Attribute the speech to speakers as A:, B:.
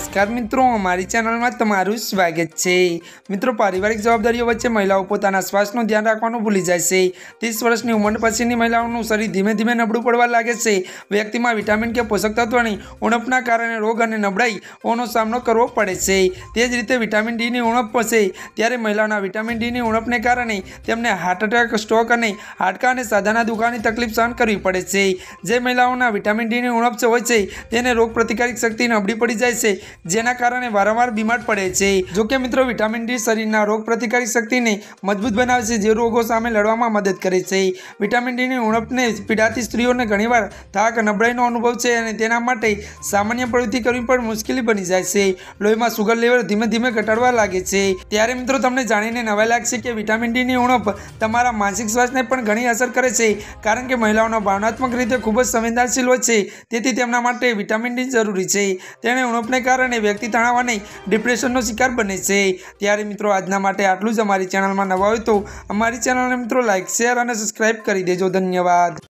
A: નમસ્કાર મિત્રો અમારી ચેનલમાં તમારું સ્વાગત છે મિત્રો પારિવારિક જવાબદારીઓ વચ્ચે મહિલાઓ પોતાના સ્વાસ્થ્યનું ધ્યાન રાખવાનું ભૂલી જાય છે ત્રીસ વર્ષની ઉંમર પછીની મહિલાઓનું શરીર ધીમે ધીમે નબળું પડવા લાગે છે વ્યક્તિમાં વિટામિન કે પોષક તત્વની ઉણપના કારણે રોગ અને નબળાઈઓનો સામનો કરવો પડે છે તે જ રીતે વિટામિન ડીની ઉણપ છે ત્યારે મહિલાઓના વિટામિન ડીની ઉણપને કારણે તેમને હાર્ટ એટેક સ્ટ્રોક અને હાડકા અને સાધાના દુખાવાની તકલીફ સહન કરવી પડે છે જે મહિલાઓના વિટામિન ડીની ઉણપ હોય છે તેને રોગ રોગપ્રતિકારક શક્તિ નબળી પડી જાય છે જેના કારણે વારંવાર બીમાર પડે છે જોકે મિત્રો વિટામિન ડી શરીરના રોગ પ્રતિકારક શક્તિને મજબૂત બનાવે છે જે રોગો સામે લડવામાં મદદ કરે છે વિટામિન ડીની ઉણપને પીડાતી સ્ત્રીઓને ઘણીવાર થાક નબળાઈનો અનુભવ છે અને તેના માટે સામાન્ય પ્રવૃત્તિ કરવી પણ મુશ્કેલી બની જાય છે લોહીમાં સુગર લેવલ ધીમે ધીમે ઘટાડવા લાગે છે ત્યારે મિત્રો તમને જાણીને નવાઈ લાગશે કે વિટામિન ડીની ઉણપ તમારા માનસિક સ્વાસ્થ્યને પણ ઘણી અસર કરે છે કારણ કે મહિલાઓનો ભાવનાત્મક રીતે ખૂબ જ સંવેદનશીલ હોય છે તેથી તેમના માટે વિટામિન ડી જરૂરી છે તેણે ઉણપને કારણે કારણે વ્યક્તિ તણાવ ડિપ્રેશનનો શિકાર બને છે ત્યારે મિત્રો આજના માટે આટલું જ અમારી ચેનલમાં નવા હોય તો અમારી ચેનલને મિત્રો લાઇક શેર અને સબસ્ક્રાઈબ કરી દેજો ધન્યવાદ